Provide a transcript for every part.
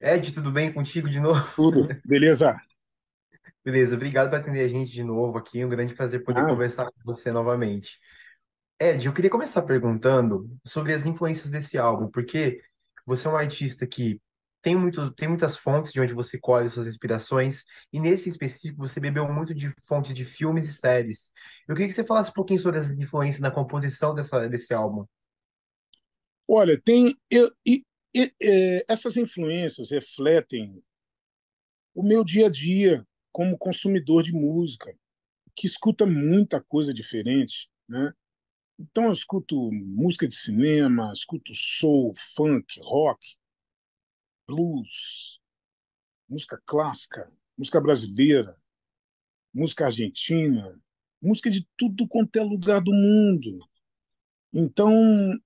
Ed, tudo bem contigo de novo? Tudo, beleza? Beleza, obrigado por atender a gente de novo aqui. Um grande prazer poder ah. conversar com você novamente. Ed, eu queria começar perguntando sobre as influências desse álbum, porque você é um artista que tem, muito, tem muitas fontes de onde você colhe suas inspirações, e nesse específico você bebeu muito de fontes de filmes e séries. Eu queria que você falasse um pouquinho sobre essa influência na composição dessa, desse álbum. Olha, tem. Eu, e, e, é, essas influências refletem o meu dia a dia como consumidor de música, que escuta muita coisa diferente, né? Então eu escuto música de cinema, escuto soul, funk, rock, blues, música clássica, música brasileira, música argentina, música de tudo quanto é lugar do mundo. Então,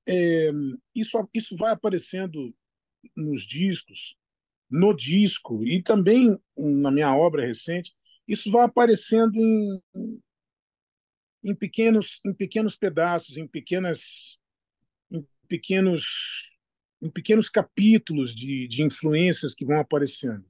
é, isso, isso vai aparecendo nos discos, no disco, e também na minha obra recente, isso vai aparecendo em, em, pequenos, em pequenos pedaços, em pequenas. Em pequenos em pequenos capítulos de, de influências que vão aparecendo.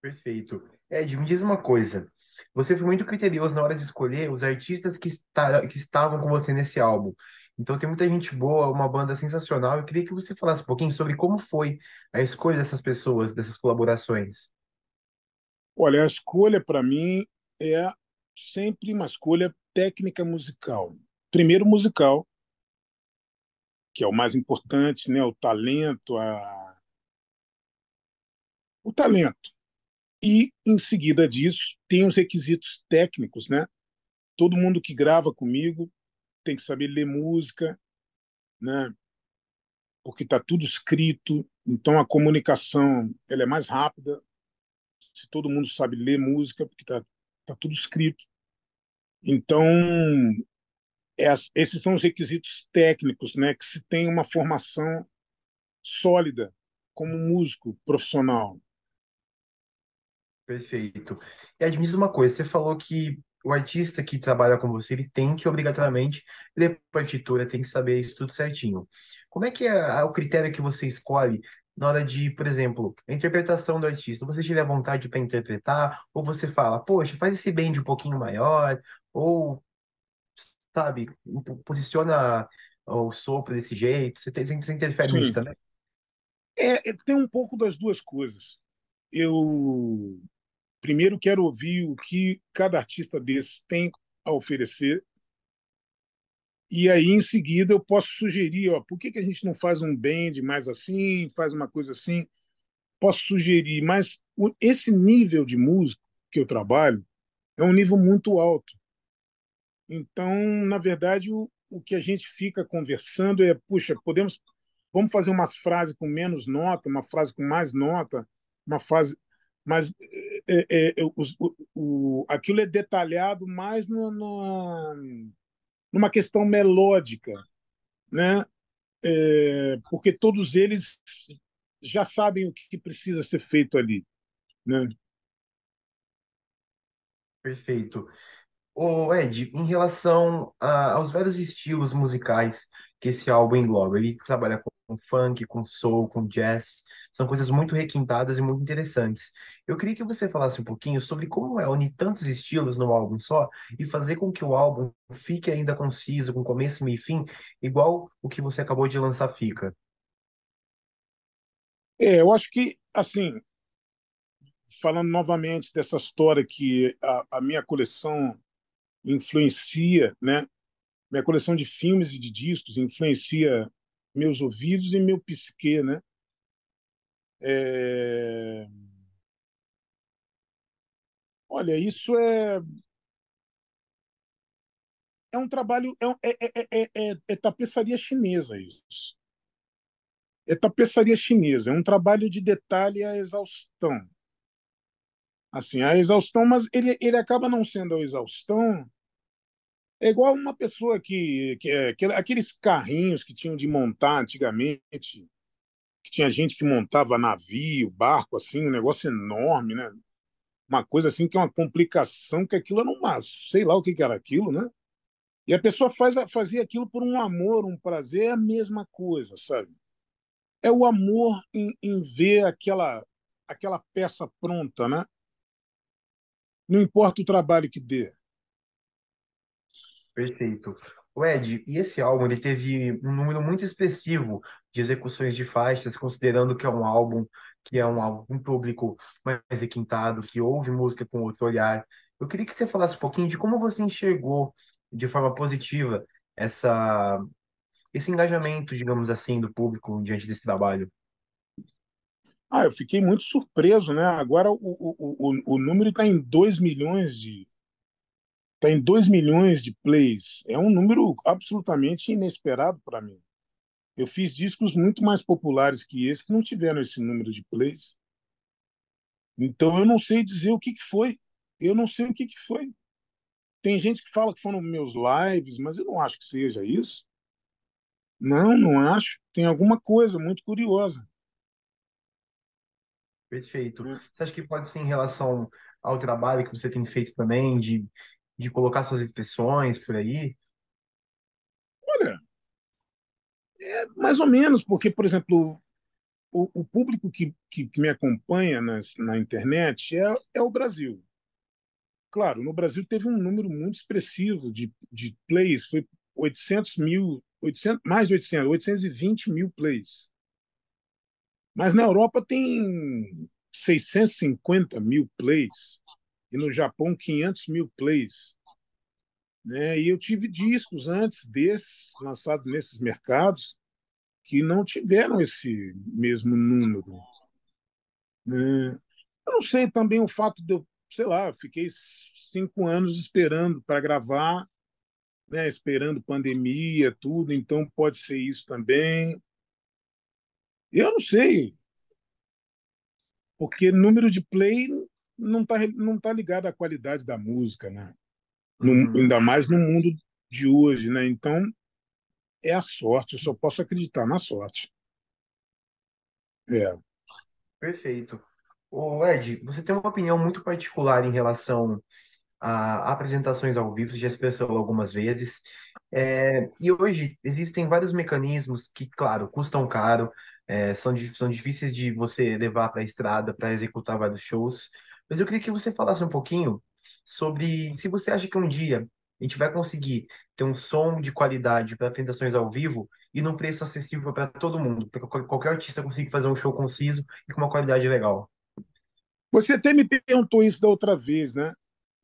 Perfeito. Ed, me diz uma coisa. Você foi muito criterioso na hora de escolher os artistas que, está, que estavam com você nesse álbum. Então tem muita gente boa, uma banda sensacional. Eu queria que você falasse um pouquinho sobre como foi a escolha dessas pessoas, dessas colaborações. Olha, a escolha para mim é sempre uma escolha técnica musical. Primeiro musical, que é o mais importante, né? o talento, a... o talento. E, em seguida disso, tem os requisitos técnicos. Né? Todo mundo que grava comigo tem que saber ler música, né? porque está tudo escrito, então a comunicação ela é mais rápida, se todo mundo sabe ler música, porque está tá tudo escrito. Então, esses são os requisitos técnicos, né? Que se tem uma formação sólida como músico profissional. Perfeito. E admite uma coisa, você falou que o artista que trabalha com você, ele tem que obrigatoriamente ler partitura, tem que saber isso tudo certinho. Como é que é o critério que você escolhe na hora de, por exemplo, a interpretação do artista? Você tiver vontade para interpretar, ou você fala, poxa, faz esse bend um pouquinho maior, ou sabe, posiciona o sopro desse jeito? Você, tem, você interfere Sim. nisso também? É, é, tem um pouco das duas coisas. Eu primeiro quero ouvir o que cada artista desse tem a oferecer. E aí, em seguida, eu posso sugerir, ó, por que, que a gente não faz um band mais assim, faz uma coisa assim? Posso sugerir, mas esse nível de música que eu trabalho é um nível muito alto. Então, na verdade, o, o que a gente fica conversando é, puxa, podemos vamos fazer uma frase com menos nota, uma frase com mais nota, uma frase mas é, é, é, é o, o, aquilo é detalhado mais no, no, numa questão melódica, né? É, porque todos eles já sabem o que precisa ser feito ali, né? Perfeito. Ô Ed, em relação a- aos vários estilos musicais que esse álbum engloba, ele trabalha com funk, com soul, com jazz, são coisas muito requintadas e muito interessantes. Eu queria que você falasse um pouquinho sobre como é unir tantos estilos num álbum só e fazer com que o álbum fique ainda conciso, com começo, meio e fim, igual o que você acabou de lançar fica. É, eu acho que, assim, falando novamente dessa história que a, a minha coleção influencia, né? Minha coleção de filmes e de discos influencia meus ouvidos e meu psique, né? É... Olha, isso é é um trabalho é, é é, é, é, é tapeçaria chinesa isso. É tapeçaria chinesa, é um trabalho de detalhe à exaustão assim, a exaustão, mas ele, ele acaba não sendo a exaustão é igual uma pessoa que, que, que, aqueles carrinhos que tinham de montar antigamente, que tinha gente que montava navio, barco, assim, um negócio enorme, né? Uma coisa assim que é uma complicação, que aquilo era uma, sei lá o que, era aquilo, né? E a pessoa faz, fazia aquilo por um amor, um prazer, é a mesma coisa, sabe? É o amor em, em ver aquela, aquela peça pronta, né? Não importa o trabalho que dê, Perfeito. O Ed, e esse álbum ele teve um número muito expressivo de execuções de faixas, considerando que é um álbum que é um álbum um público mais requintado, que ouve música com outro olhar. Eu queria que você falasse um pouquinho de como você enxergou de forma positiva essa esse engajamento, digamos assim, do público diante desse trabalho. Ah, eu fiquei muito surpreso, né? Agora o, o, o, o número está em 2 milhões de, Está em 2 milhões de plays. É um número absolutamente inesperado para mim. Eu fiz discos muito mais populares que esse que não tiveram esse número de plays. Então eu não sei dizer o que, que foi. Eu não sei o que, que foi. Tem gente que fala que foram meus lives, mas eu não acho que seja isso. Não, não acho. Tem alguma coisa muito curiosa. Perfeito. É. Você acha que pode ser em relação ao trabalho que você tem feito também, de de colocar suas inspeções por aí? Olha, é mais ou menos, porque, por exemplo, o, o público que, que, me acompanha nas, na internet é, é o Brasil. Claro, no Brasil teve um número muito expressivo de, de plays, foi 800 mil, 800, mais de 800, 820 mil plays. Mas na Europa tem 650 mil plays e no Japão 500 mil plays. Né? E eu tive discos antes desses, lançados nesses mercados, que não tiveram esse mesmo número. Né? Eu não sei também o fato de eu, sei lá, fiquei cinco anos esperando para gravar, né? esperando pandemia, tudo, então pode ser isso também. Eu não sei. Porque número de play não está não tá ligado à qualidade da música, né? No, uhum. ainda mais no mundo de hoje, né? Então é a sorte, eu só posso acreditar na sorte. É. Perfeito. Ô Ed, você tem uma opinião muito particular em relação a apresentações ao vivo, você já expressou algumas vezes. É, e hoje existem vários mecanismos que, claro, custam caro, é, são, são difíceis de você levar para a estrada para executar vários shows. Mas eu queria que você falasse um pouquinho sobre se você acha que um dia a gente vai conseguir ter um som de qualidade para apresentações ao vivo e num preço acessível para todo mundo, para qualquer artista conseguir fazer um show conciso e com uma qualidade legal. Você até me perguntou isso da outra vez, né?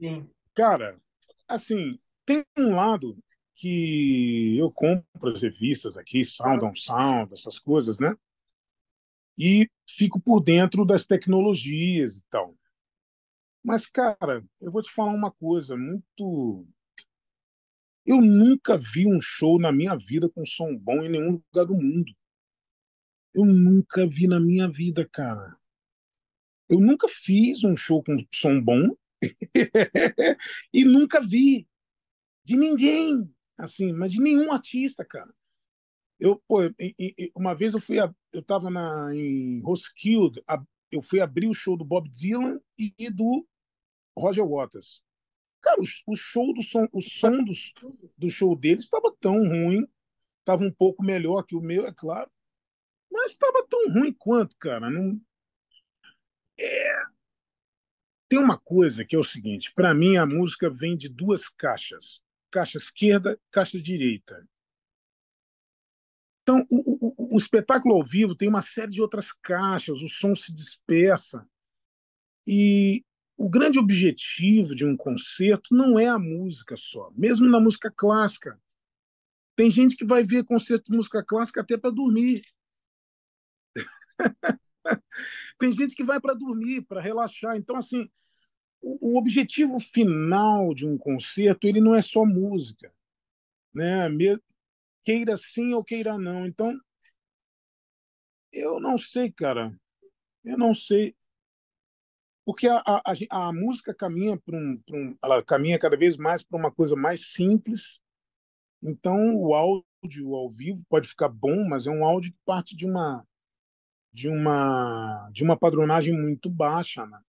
Sim. Cara, assim, tem um lado que eu compro as revistas aqui, Sound on Sound, essas coisas, né? E fico por dentro das tecnologias e tal. Mas, cara, eu vou te falar uma coisa muito. Eu nunca vi um show na minha vida com som bom em nenhum lugar do mundo. Eu nunca vi na minha vida, cara. Eu nunca fiz um show com som bom e nunca vi de ninguém, assim, mas de nenhum artista, cara. Eu, pô, uma vez eu fui, a, eu tava na, em Roskilde, a, eu fui abrir o show do Bob Dylan e, do Roger Waters. Cara, o, show do som, o som do, do show deles estava tão ruim, estava um pouco melhor que o meu, é claro, mas estava tão ruim quanto, cara. Não... É... Tem uma coisa que é o seguinte: para mim a música vem de duas caixas, caixa esquerda, caixa direita. Então, o, o, o espetáculo ao vivo tem uma série de outras caixas, o som se dispersa. E o grande objetivo de um concerto não é a música só, mesmo na música clássica. Tem gente que vai ver concerto de música clássica até para dormir. Tem gente que vai para dormir, para relaxar. Então, assim, o, o, objetivo final de um concerto ele não é só música, né? Me, queira sim ou queira não. Então, eu não sei, cara. Eu não sei porque a, a, a música caminha para um, um, ela caminha cada vez mais para uma coisa mais simples. Então o áudio ao vivo pode ficar bom, mas é um áudio que parte de uma de uma de uma padronagem muito baixa, né?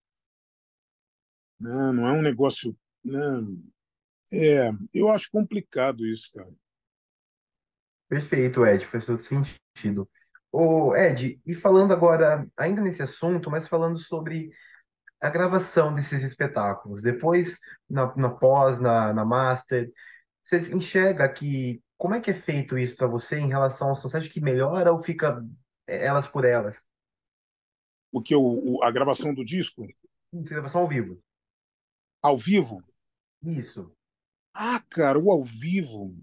né não é um negócio, não né? É, eu acho complicado isso, cara. Perfeito, Ed, faz todo sentido. o Ed, e falando agora, ainda nesse assunto, mas falando sobre a gravação desses espetáculos, depois na, na pós, na, na master, você enxerga que como é que é feito isso para você em relação ao você acha que melhora ou fica é, elas por elas? O que o, a gravação do disco? Sim, gravação ao vivo. Ao vivo? Isso. Ah, cara, o ao vivo.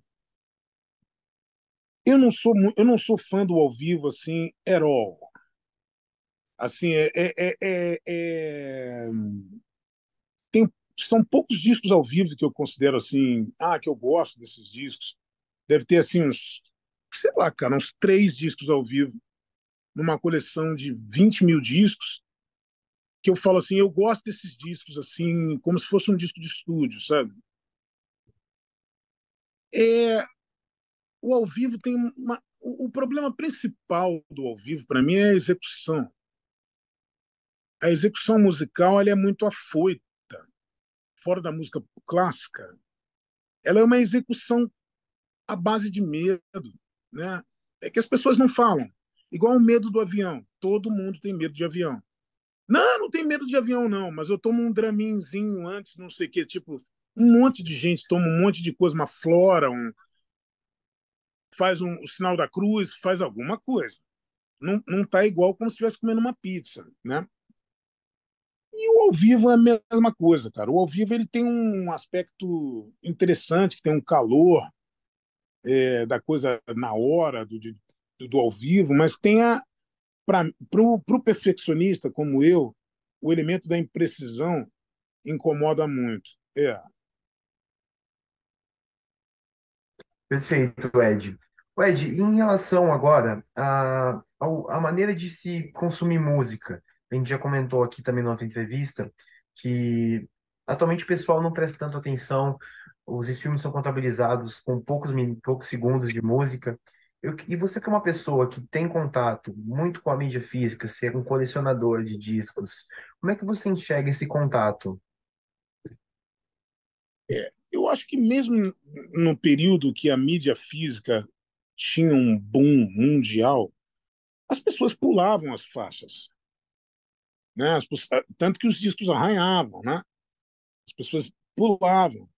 Eu não sou eu não sou fã do ao vivo assim, at all. Assim, é, é, é, é... Tem, são poucos discos ao vivo que eu considero assim, ah, que eu gosto desses discos. Deve ter assim uns, sei lá, cara, uns três discos ao vivo numa coleção de 20 mil discos que eu falo assim, eu gosto desses discos assim, como se fosse um disco de estúdio, sabe? É, o ao vivo tem uma, o problema principal do ao vivo para mim é a execução a execução musical ela é muito afoita, fora da música clássica. Ela é uma execução à base de medo, né? É que as pessoas não falam. Igual o medo do avião. Todo mundo tem medo de avião. Não, não tem medo de avião, não, mas eu tomo um draminzinho antes, não sei o quê. Tipo, um monte de gente toma um monte de coisa, uma flora, um, faz um, o sinal da cruz, faz alguma coisa. Não, não tá igual como se estivesse comendo uma pizza, né? E o ao vivo é a mesma coisa, cara. O ao vivo ele tem um aspecto interessante, que tem um calor é, da coisa na hora do, do, do ao vivo, mas tem a para o perfeccionista como eu, o elemento da imprecisão incomoda muito. É. Perfeito, Ed. Ed, em relação agora à, à maneira de se consumir música, a gente já comentou aqui também numa entrevista que atualmente o pessoal não presta tanto atenção, os filmes são contabilizados com poucos, poucos segundos de música. Eu, e você que é uma pessoa que tem contato muito com a mídia física, ser um é colecionador de discos, como é que você enxerga esse contato? É, eu acho que mesmo no período que a mídia física tinha um boom mundial, as pessoas pulavam as faixas. Né? Pessoas, ah, tanto que os discos arranhavam, né? as pessoas pulavam.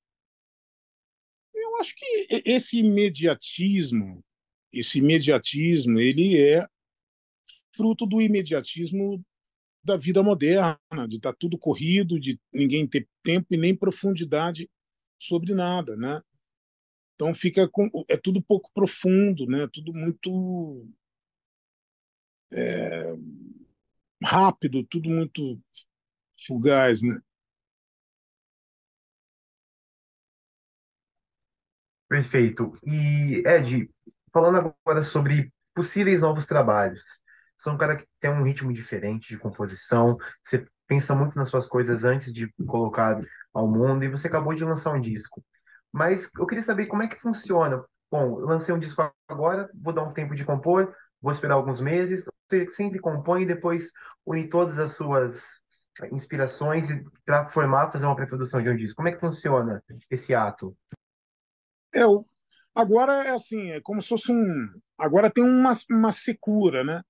Eu acho que esse imediatismo, esse imediatismo, ele é fruto do imediatismo da vida moderna, de estar tá tudo corrido, de ninguém ter tempo e nem profundidade sobre nada, né? Então fica com, é tudo pouco profundo, né? Tudo muito é, rápido, tudo muito fugaz, né? Perfeito. E Ed, falando agora sobre possíveis novos trabalhos. São é um cara que tem um ritmo diferente de composição, você pensa muito nas suas coisas antes de colocar ao mundo e você acabou de lançar um disco. Mas eu queria saber como é que funciona. Bom, eu lancei um disco agora, vou dar um tempo de compor, vou esperar alguns meses. Você sempre compõe e depois une todas as suas inspirações para formar, fazer uma pré-produção de um disco. Como é que funciona esse ato? Eu agora é assim, é como se fosse um. Agora tem uma, uma secura, né?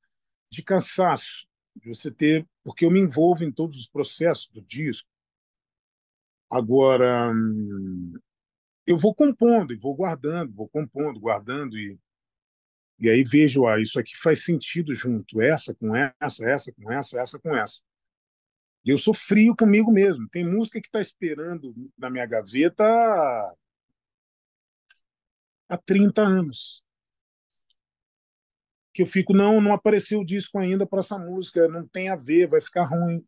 De cansaço, de você ter. Porque eu me envolvo em todos os processos do disco. Agora, hum, eu vou compondo e vou guardando, vou compondo, guardando e e aí vejo, ah, isso aqui faz sentido junto, essa com essa, essa com essa, essa com essa. E eu sou frio comigo mesmo. Tem música que está esperando na minha gaveta há 30 anos. Que eu fico, não, não apareceu o disco ainda para essa música, não tem a ver, vai ficar ruim.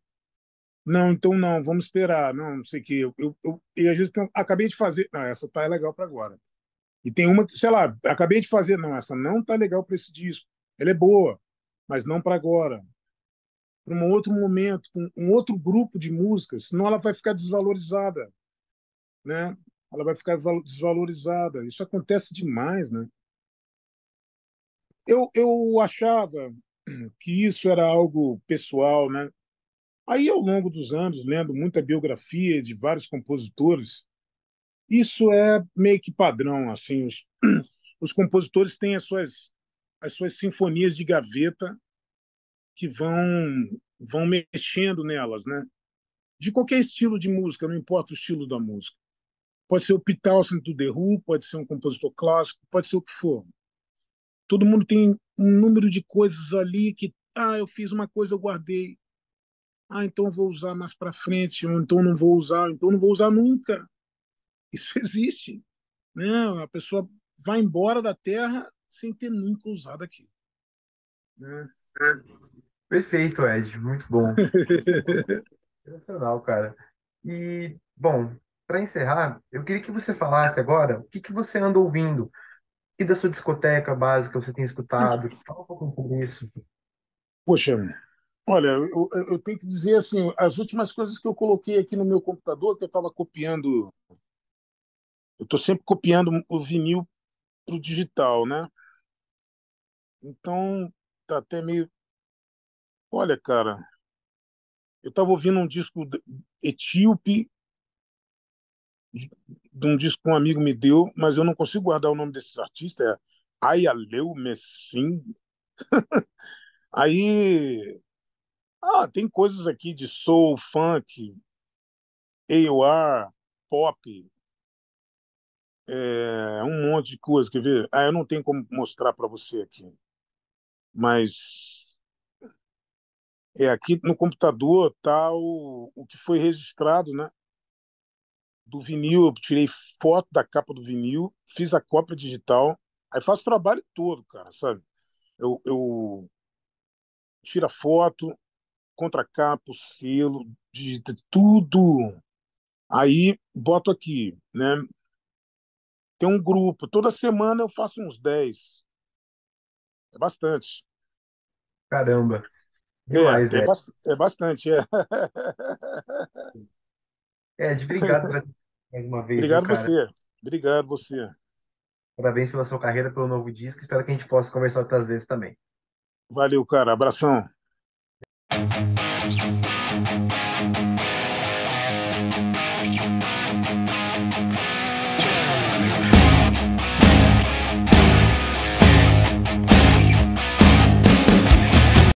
Não, então não, vamos esperar, não, não sei o que. Eu, eu, eu, e às vezes eu, acabei de fazer. essa tá legal para agora. E tem uma que, sei lá, acabei de fazer, não, essa não tá legal para esse disco. Ela é boa, mas não para agora. Para um outro momento, com um outro grupo de músicas, senão ela vai ficar desvalorizada, né? Ela vai ficar desvalorizada. Isso acontece demais, né? Eu, eu achava que isso era algo pessoal, né? Aí, ao longo dos anos, lendo muita biografia de vários compositores, isso é meio que padrão, assim, os, os compositores têm as suas as suas sinfonias de gaveta que vão vão mexendo nelas, né? De qualquer estilo de música, não importa o estilo da música. Pode ser o Pitausson do The Who, pode ser um compositor clássico, pode ser o que for. Todo mundo tem um número de coisas ali que, ah, eu fiz uma coisa, eu guardei. Ah, então vou usar mais para frente, ou então não vou usar, ou então não vou usar nunca. Isso existe. Né? A pessoa vai embora da Terra sem ter nunca usado aquilo. Né? É. Perfeito, Ed. Muito bom. Sensacional, cara. E, bom, para encerrar, eu queria que você falasse agora o que, que você anda ouvindo. E da sua discoteca básica você tem escutado? Fala um pouco sobre isso. Poxa, olha, eu, eu, tenho que dizer assim, as últimas coisas que eu coloquei aqui no meu computador, que eu estava copiando eu estou sempre copiando o vinil para o digital, né? Então, tá até meio. Olha, cara, eu estava ouvindo um disco etíope, de um disco que um amigo me deu, mas eu não consigo guardar o nome desses artistas, é Ayaleu Messim. Aí. Ah, tem coisas aqui de soul, funk, AOR, pop, é, um monte de coisa. Quer ver? Ah, eu não tenho como mostrar para você aqui. Mas é aqui no computador tá o, o que foi registrado, né? Do vinil, eu tirei foto da capa do vinil, fiz a cópia digital, aí faço o trabalho todo, cara, sabe? Eu, eu tiro a foto, contracapa, selo, digita tudo. Aí boto aqui, né? Tem um grupo. Toda semana eu faço uns 10. É bastante. Caramba. É, Demais, é, é, é. é bastante, é. é Ed, obrigado mais uma vez. Obrigado você. Obrigado você. Parabéns pela sua carreira, pelo novo disco. Espero que a gente possa conversar outras vezes também. Valeu, cara. Abração.